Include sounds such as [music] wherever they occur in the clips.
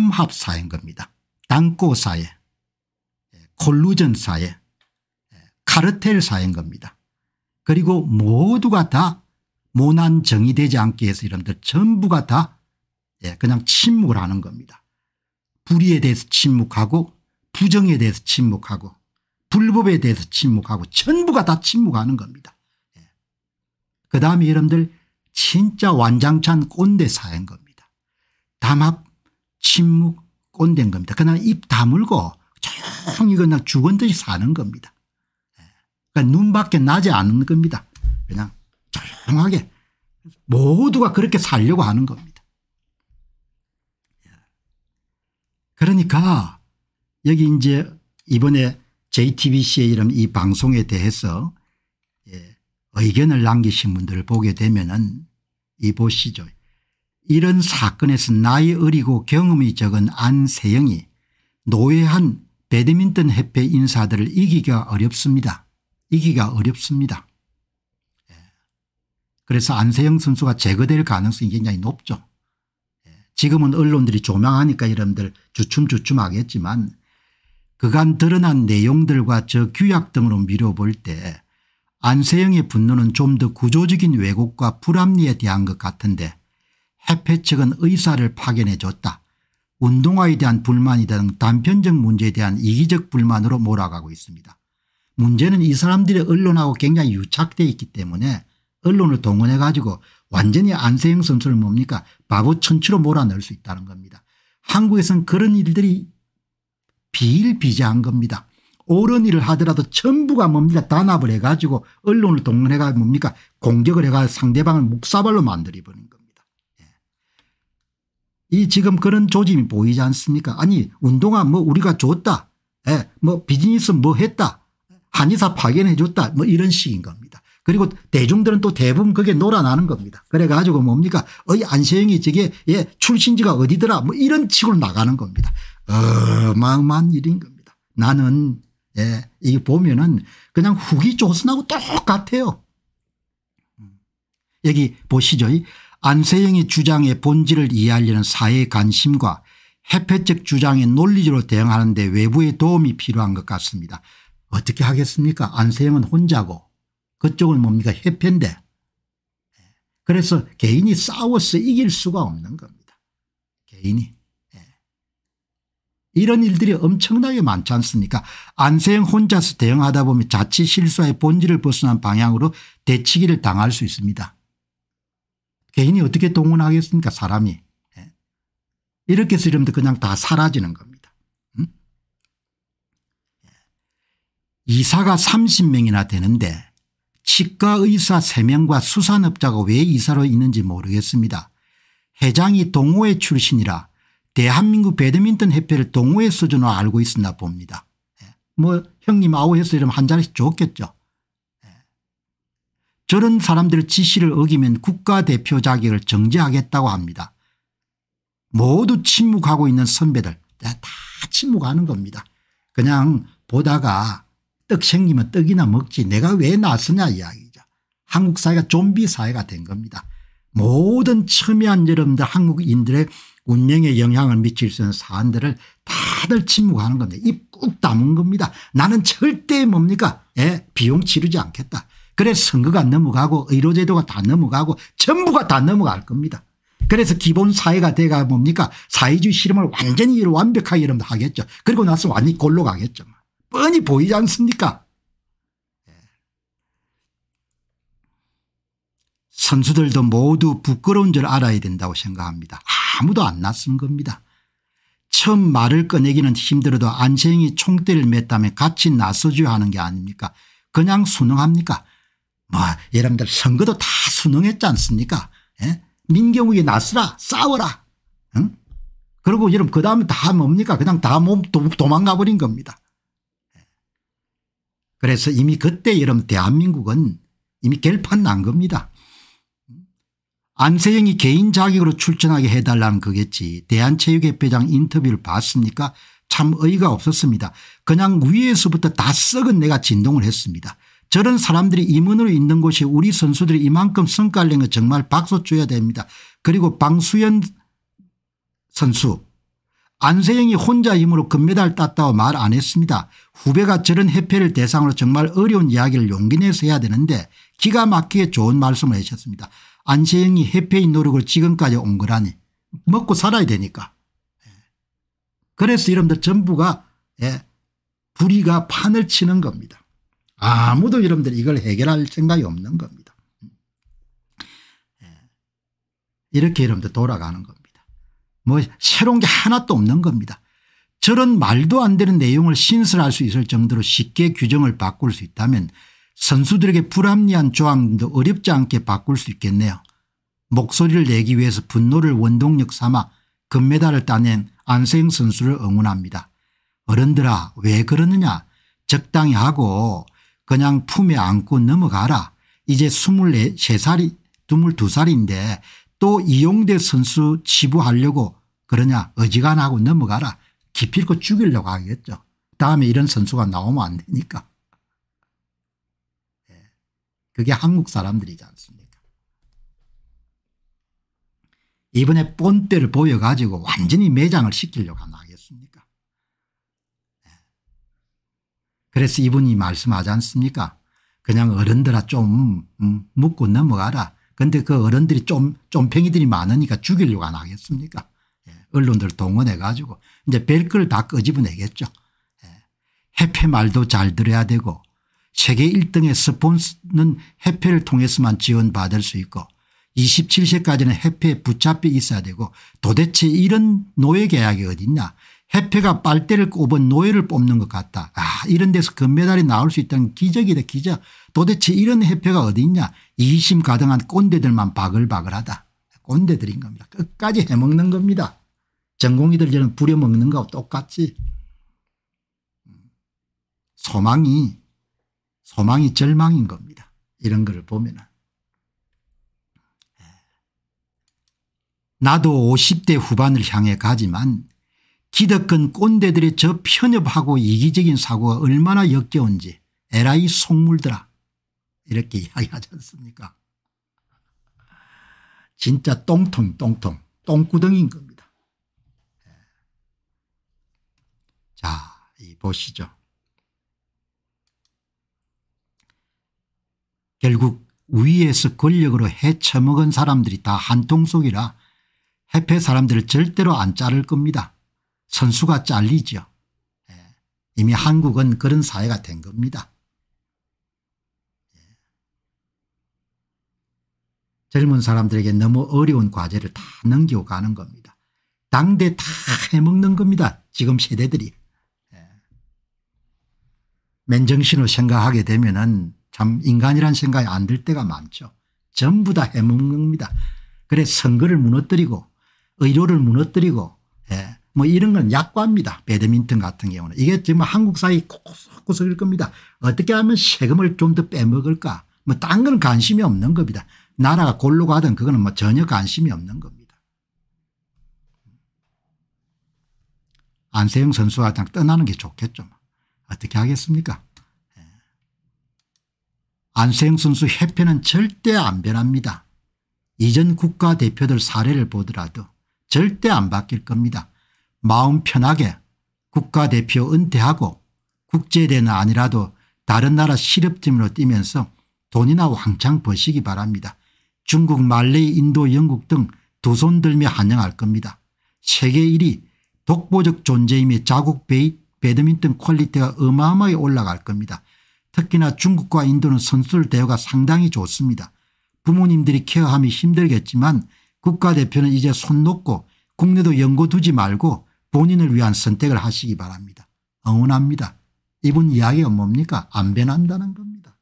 삼합사인 겁니다. 당꼬사회 예, 콜루전사회 예, 카르텔사인 겁니다. 그리고 모두가 다 모난 정의되지 않기위 해서 여러분들 전부가 다 예, 그냥 침묵을 하는 겁니다. 불의에 대해서 침묵하고 부정에 대해서 침묵하고 불법에 대해서 침묵하고 전부가 다 침묵하는 겁니다. 그 다음에 여러분들 진짜 완장찬 꼰대 사회인 겁니다. 담합 침묵 꼰대 겁니다. 그냥 입 다물고 조용히 그냥 죽은 듯이 사는 겁니다. 예. 그러니까 눈밖에 나지 않는 겁니다. 그냥 조용하게 모두가 그렇게 살려고 하는 겁니다. 예. 그러니까 여기 이제 이번에 JTBC의 이런 이 방송에 대해서 예, 의견을 남기신 분들을 보게 되면은 이 보시죠. 이런 사건에서 나이 어리고 경험이 적은 안세영이 노예한 배드민턴 협회 인사들을 이기가 기 어렵습니다. 이기가 어렵습니다. 예. 그래서 안세영 선수가 제거될 가능성이 굉장히 높죠. 예. 지금은 언론들이 조망하니까 여러분들 주춤주춤하겠지만 그간 드러난 내용들과 저 규약 등으로 미뤄볼 때 안세영의 분노는 좀 더 구조적인 왜곡과 불합리에 대한 것 같은데 해패 측은 의사를 파견해 줬다. 운동화에 대한 불만이 든 단편적 문제에 대한 이기적 불만으로 몰아가고 있습니다. 문제는 이 사람들의 언론하고 굉장히 유착되어 있기 때문에 언론을 동원해 가지고 완전히 안세영 선수를 뭡니까 바보 천치로 몰아넣을 수 있다는 겁니다. 한국에선 그런 일들이 비일비재한 겁니다. 옳은 일을 하더라도 전부가 뭡니까 단합을 해가지고 언론을 동원해가 뭡니까 공격을 해가 상대방을 묵사발로 만들어버린 이 지금 그런 조짐이 보이지 않습니까 아니 운동화 뭐 우리가 줬다 예, 뭐 비즈니스 뭐 했다 한의사 파견해 줬다 뭐 이런 식인 겁니다. 그리고 대중들은 또 대부분 그게 놀아나는 겁니다. 그래가지고 뭡니까 어이 안세영이 저게 예 출신지가 어디더라 뭐 이런 식으로 나가는 겁니다. 어마어마한 일인 겁니다. 나는 예 이게 보면은 그냥 후기 조선하고 똑같아요. 음. 여기 보시죠. 안세영의 주장의 본질을 이해하려는 사회의 관심과 해폐적 주장의 논리적으로 대응하는 데 외부의 도움이 필요한 것 같습니다. 어떻게 하겠습니까 안세영은 혼자고 그쪽은 뭡니까 해폐인데 그래서 개인이 싸워서 이길 수가 없는 겁니다. 개인이. 예. 이런 일들이 엄청나게 많지 않습니까 안세영 혼자서 대응하다 보면 자칫 실수의 본질을 벗어난 방향으로 대치기를 당할 수 있습니다. 개인이 어떻게 동원하겠습니까 사람이. 예. 이렇게 쓰려면 그냥 다 사라지는 겁니다. 음? 예. 이사가 30명이나 되는데 치과 의사 3명과 수산업자가 왜 이사로 있는지 모르겠습니다. 회장이 동호회 출신이라 대한민국 배드민턴 협회를 동호회 수준으로 알고 있었나 봅니다. 예. 뭐 형님 아우 해서 이러면 한 자리씩 좋겠죠. 저런 사람들 지시를 어기면 국가대표 자격을 정지하겠다고 합니다. 모두 침묵하고 있는 선배들 다 침묵하는 겁니다. 그냥 보다가 떡 생기면 떡이나 먹지 내가 왜 나서냐 이야기죠. 한국 사회가 좀비 사회가 된 겁니다. 모든 첨예한 여러분들 한국인들의 운명에 영향을 미칠 수 있는 사안들을 다들 침묵하는 겁니다. 입 꾹 담은 겁니다. 나는 절대 뭡니까 예, 비용 치르지 않겠다. 그래서 선거가 넘어가고 의료제도가 다 넘어가고 전부가 다 넘어갈 겁니다. 그래서 기본 사회가 돼가 뭡니까 사회주의 실험을 완전히 완벽하게 여러분 하겠죠. 그리고 나서 완전히 골로 가겠죠. 뻔히 보이지 않습니까 예. 선수들도 모두 부끄러운 줄 알아야 된다고 생각합니다. 아무도 안 났은 겁니다. 처음 말을 꺼내기는 힘들어도 안재영이 총대를 맸다면 같이 나서줘야 하는 게 아닙니까 그냥 순응합니까 뭐 여러분들 선거도 다 수능했지 않습니까 예? 민경욱이 나서라 싸워라 응? 그리고 여러분 그 다음에 다 뭡니까 그냥 다 몸 도망가 버린 겁니다. 예. 그래서 이미 그때 여러분 대한민국은 이미 결판 난 겁니다. 안세영이 개인 자격으로 출전하게 해달라는 거겠지. 대한체육협회장 인터뷰를 봤습니까 참 의의가 없었습니다. 그냥 위에서부터 다 썩은 내가 진동을 했습니다. 저런 사람들이 임원으로 있는 곳이 우리 선수들이 이만큼 성과를 낸거 정말 박수 줘야 됩니다. 그리고 방수현 선수 안세영이 혼자 힘으로 금메달 땄다고 말 안 했습니다. 후배가 저런 해패를 대상으로 정말 어려운 이야기를 용기 내서 해야 되는데 기가 막히게 좋은 말씀을 하셨습니다. 안세영이 해패의 노력을 지금까지 온 거라니 먹고 살아야 되니까. 예. 그래서 여러분들 전부가 예, 불의가 판을 치는 겁니다. 아무도 여러분들이 이걸 해결할 생각이 없는 겁니다. 예. 이렇게 여러분들 돌아가는 겁니다. 뭐 새로운 게 하나도 없는 겁니다. 저런 말도 안 되는 내용을 신설할 수 있을 정도로 쉽게 규정을 바꿀 수 있다면 선수들에게 불합리한 조항도 어렵지 않게 바꿀 수 있겠네요. 목소리를 내기 위해서 분노를 원동력 삼아 금메달을 따낸 안세영 선수를 응원합니다. 어른들아 왜 그러느냐 적당히 하고 그냥 품에 안고 넘어가라. 이제 24살이 22살인데 또 이용대 선수 치부하려고 그러냐 어지간하고 넘어가라. 기필코 죽이려고 하겠죠. 다음에 이런 선수가 나오면 안 되니까. 예. 그게 한국 사람들이지 않습니까 이번에 본때를 보여가지고 완전히 매장을 시키려고 하겠습니까 그래서 이분이 말씀하지 않습니까 그냥 어른들아 좀 음, 묻고 넘어가라. 그런데 그 어른들이 좀 좀팽이들이 많으니까 죽이려고 안 하겠습니까 예. 언론들 동원해 가지고 이제 별걸 다 끄집어내겠죠. 예. 해패 말도 잘 들어야 되고 세계 1등의 스폰서는 해패를 통해서만 지원받을 수 있고 27세까지는 해패에 붙잡혀 있어야 되고 도대체 이런 노예 계약이 어딨냐 해패가 빨대를 꼽은 노예를 뽑는 것 같다. 아 이런 데서 금메달이 나올 수 있다는 기적이다 기적. 도대체 이런 해패가 어디 있냐. 이심 가등한 꼰대들만 바글바글하다. 꼰대들인 겁니다. 끝까지 해먹는 겁니다. 전공이들 저는 부려먹는 거하고 똑같지. 소망이 소망이 절망인 겁니다. 이런 거를 보면 은 예. 나도 50대 후반을 향해 가지만 기득권 꼰대들의 저 편협하고 이기적인 사고가 얼마나 역겨운지 에라이 속물들아 이렇게 이야기하지 않습니까 진짜 똥통 똥통 똥구덩인 겁니다. 예. 자이 보시죠. 결국 위에서 권력으로 해쳐먹은 사람들이 다 한통 속이라 해패 사람들을 절대로 안 자를 겁니다. 선수가 잘리죠. 예. 이미 한국은 그런 사회가 된 겁니다. 예. 젊은 사람들에게 너무 어려운 과제를 다 넘기고 가는 겁니다. 당대 다 해먹는 겁니다. 지금 세대들이. 예. 맨정신으로 생각하게 되면 참 인간이란 생각이 안 들 때가 많죠. 전부 다 해먹는 겁니다. 그래 선거를 무너뜨리고 의료를 무너뜨리고 예. 뭐 이런 건 약과입니다. 배드민턴 같은 경우는. 이게 지금 한국 사회 구석구석일 겁니다. 어떻게 하면 세금을 좀 더 빼먹을까. 뭐딴 거는 관심이 없는 겁니다. 나라가 골로 가든 그거는 뭐 전혀 관심이 없는 겁니다. 안세영 선수가 그냥 떠나는 게 좋겠죠. 뭐. 어떻게 하겠습니까? 예. 안세영 선수 해표는 절대 안 변합니다. 이전 국가대표들 사례를 보더라도 절대 안 바뀔 겁니다. 마음 편하게 국가대표 은퇴하고 국제대는 아니라도 다른 나라 실업팀으로 뛰면서 돈이나 왕창 버시기 바랍니다. 중국, 말레이, 인도, 영국 등 두 손 들며 환영할 겁니다. 세계 1위 독보적 존재임의 자국 베이, 배드민턴 퀄리티가 어마어마하게 올라갈 겁니다. 특히나 중국과 인도는 선수들 대우가 상당히 좋습니다. 부모님들이 케어함이 힘들겠지만 국가대표는 이제 손 놓고 국내도 연고 두지 말고 본인을 위한 선택을 하시기 바랍니다. 응원합니다. 이분 이야기가 뭡니까? 안 변한다는 겁니다.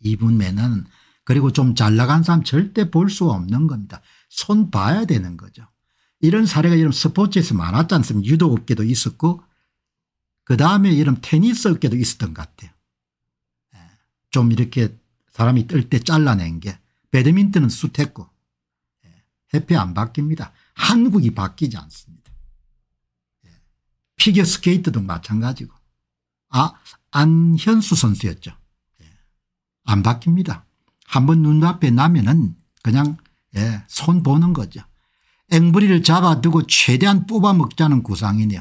이분 매너는 그리고 좀 잘 나간 사람 절대 볼수 없는 겁니다. 손 봐야 되는 거죠. 이런 사례가 이런 스포츠에서 많았지 않습니까? 유도업계도 있었고 그다음에 이런 테니스업계도 있었던 것 같아요. 예. 좀 이렇게 사람이 뜰 때 잘라낸 게 배드민턴은 숱했고 예. 해피 안 바뀝니다. 한국이 바뀌지 않습니다. 피겨스케이트도 마찬가지고 아 안현수 선수였죠. 예. 안 바뀝니다. 한번 눈앞에 나면은 그냥 예, 손 보는 거죠. 앵부리를 잡아두고 최대한 뽑아먹자는 구상이네요.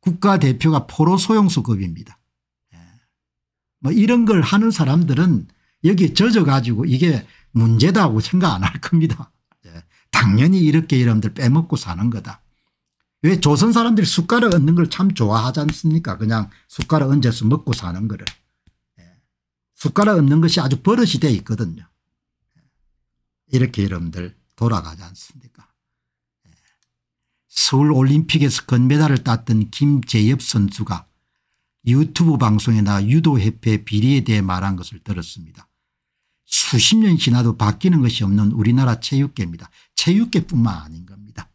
국가대표가 포로 소용수급입니다. 예. 뭐 이런 걸 하는 사람들은 여기 젖어가지고 이게 문제다고 생각 안 할 겁니다. 예. 당연히 이렇게 이런들 빼먹고 사는 거다. 왜 조선 사람들이 숟가락 얹는 걸 참 좋아하지 않습니까 그냥 숟가락 얹어서 먹고 사는 거를. 예. 숟가락 얹는 것이 아주 버릇이 돼 있거든요. 예. 이렇게 여러분들 돌아가지 않습니까 예. 서울올림픽에서 금메달을 땄던 김재엽 선수가 유튜브 방송에 나 유도협회 비리에 대해 말한 것을 들었습니다. 수십 년 지나도 바뀌는 것이 없는 우리나라 체육계입니다. 체육계뿐만 아닌 겁니다.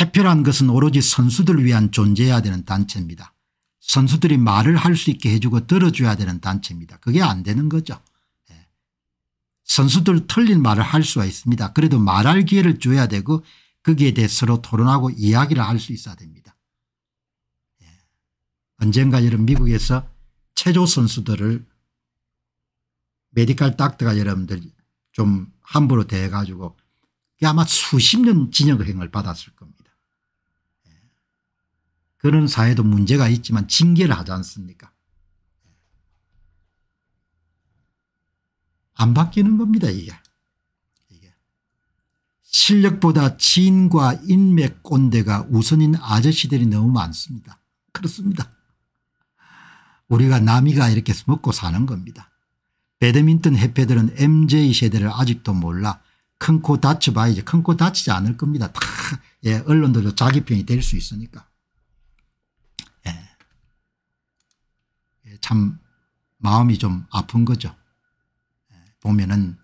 해표란 것은 오로지 선수들 위한 존재해야 되는 단체입니다. 선수들이 말을 할 수 있게 해주고 들어줘야 되는 단체입니다. 그게 안 되는 거죠. 예. 선수들 틀린 말을 할 수가 있습니다. 그래도 말할 기회를 줘야 되고 거기에 대해 서로 토론하고 이야기를 할 수 있어야 됩니다. 예. 언젠가 여러분 미국에서 체조 선수들을 메디컬 닥터가 여러분들 좀 함부로 대해가지고 아마 수십 년진역 행을 받았을 겁니다. 그런 사회도 문제가 있지만 징계를 하지 않습니까 안 바뀌는 겁니다 이게. 이게. 실력보다 지인과 인맥 꼰대가 우선인 아저씨들이 너무 많습니다. 그렇습니다. 우리가 남이가 이렇게 먹고 사는 겁니다. 배드민턴 해패들은 MJ세대를 아직도 몰라 큰 코 다쳐봐 이제 큰코 다치지 않을 겁니다. 다 예, 언론들도 자기 편이 될 수 있으니까. 참 마음이 좀 아픈 거죠. 보면은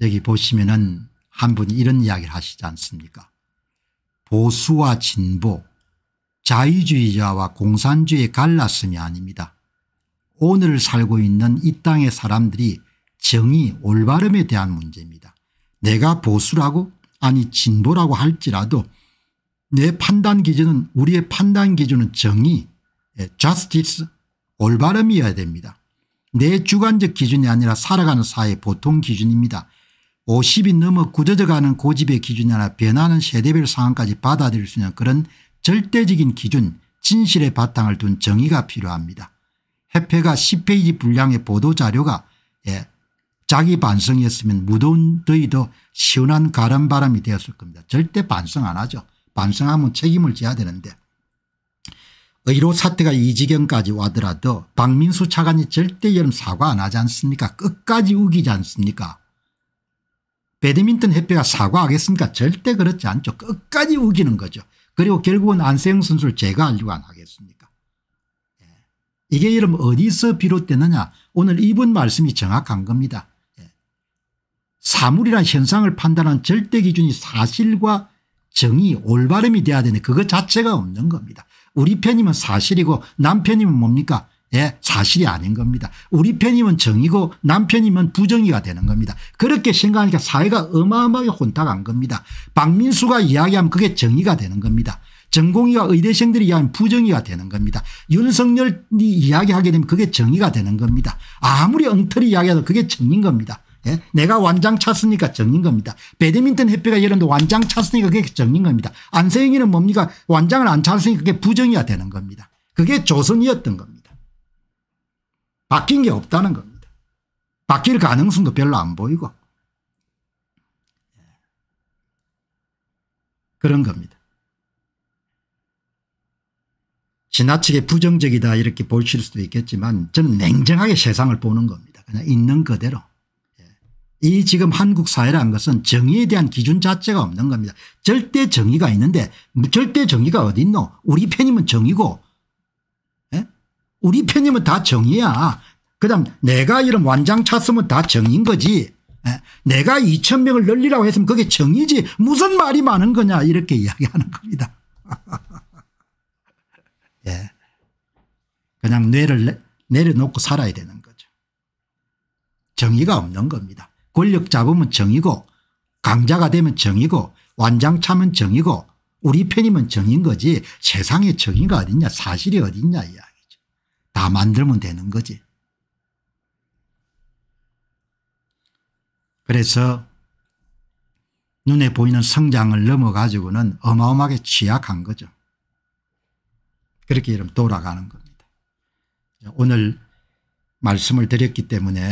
여기 보시면은 한 분이 이런 이야기를 하시지 않습니까 보수와 진보 자유주의자와 공산주의 갈랐음이 아닙니다. 오늘 살고 있는 이 땅의 사람들이 정의 올바름에 대한 문제입니다. 내가 보수라고 아니 진보라고 할지라도 내 판단 기준은 우리의 판단 기준은 정의 예, justice 올바름이어야 됩니다. 내 주관적 기준이 아니라 살아가는 사회 보통 기준입니다. 50이 넘어 굳어져가는 고집의 기준이 나 변하는 세대별 상황까지 받아들일 수 있는 그런 절대적인 기준 진실의 바탕을 둔 정의가 필요합니다. 해페가 10페이지 분량의 보도자료가 예, 자기 반성이었으면 무더운 더위도 시원한 가람바람이 되었을 겁니다. 절대 반성 안 하죠. 반성하면 책임을 져야 되는데 의료 사태가 이 지경까지 와더라도 박민수 차관이 절대 여름 사과 안 하지 않습니까 끝까지 우기지 않습니까 배드민턴 협회가 사과하겠습니까 절대 그렇지 않죠 끝까지 우기는 거죠 그리고 결국은 안세영 선수를 제가 하려고 안 하겠습니까 예. 이게 여러분 어디서 비롯되느냐 오늘 이분 말씀이 정확한 겁니다 예. 사물이란 현상을 판단한 절대 기준이 사실과 정이 올바름이 돼야 되는데 그것 자체가 없는 겁니다. 우리 편이면 사실이고 남편이면 뭡니까 예, 사실이 아닌 겁니다. 우리 편이면 정이고 남편이면 부정이가 되는 겁니다. 그렇게 생각하니까 사회가 어마어마하게 혼탁한 겁니다. 박민수가 이야기하면 그게 정의가 되는 겁니다. 전공의와 의대생들이 이야기하면 부정의가 되는 겁니다. 윤석열이 이야기하게 되면 그게 정의가 되는 겁니다. 아무리 엉터리 이야기해도 그게 정인 겁니다. 예? 내가 완장 찼으니까 정인 겁니다. 배드민턴 협회가 이런데 완장 찼으니까 그게 정인 겁니다. 안세영이는 뭡니까 완장을 안 찼으니까 그게 부정이야 되는 겁니다. 그게 조선이었던 겁니다. 바뀐 게 없다는 겁니다. 바뀔 가능성도 별로 안 보이고 그런 겁니다. 지나치게 부정적이다 이렇게 보실 수도 있겠지만 저는 냉정하게 세상을 보는 겁니다. 그냥 있는 그대로. 이 지금 한국 사회라는 것은 정의에 대한 기준 자체가 없는 겁니다. 절대 정의가 있는데 절대 정의가 어디 있노 우리 편이면 정의고 에? 예? 우리 편이면 다 정의야. 그다음 내가 이런 완장 찼으면 다 정인 거지. 에? 예? 내가 2천 명을 늘리라고 했으면 그게 정의지 무슨 말이 많은 거냐 이렇게 이야기하는 겁니다. [laughs] 예. 그냥 뇌를 내려놓고 살아야 되는 거죠. 정의가 없는 겁니다. 권력 잡으면 정이고 강자가 되면 정이고 완장차면 정이고 우리 편이면 정인 거지 세상에 정의가 어딨냐 사실이 어딨냐 이야기죠. 다 만들면 되는 거지. 그래서 눈에 보이는 성장을 넘어가지고는 어마어마하게 취약한 거죠. 그렇게 이름 돌아가는 겁니다. 오늘 말씀을 드렸기 때문에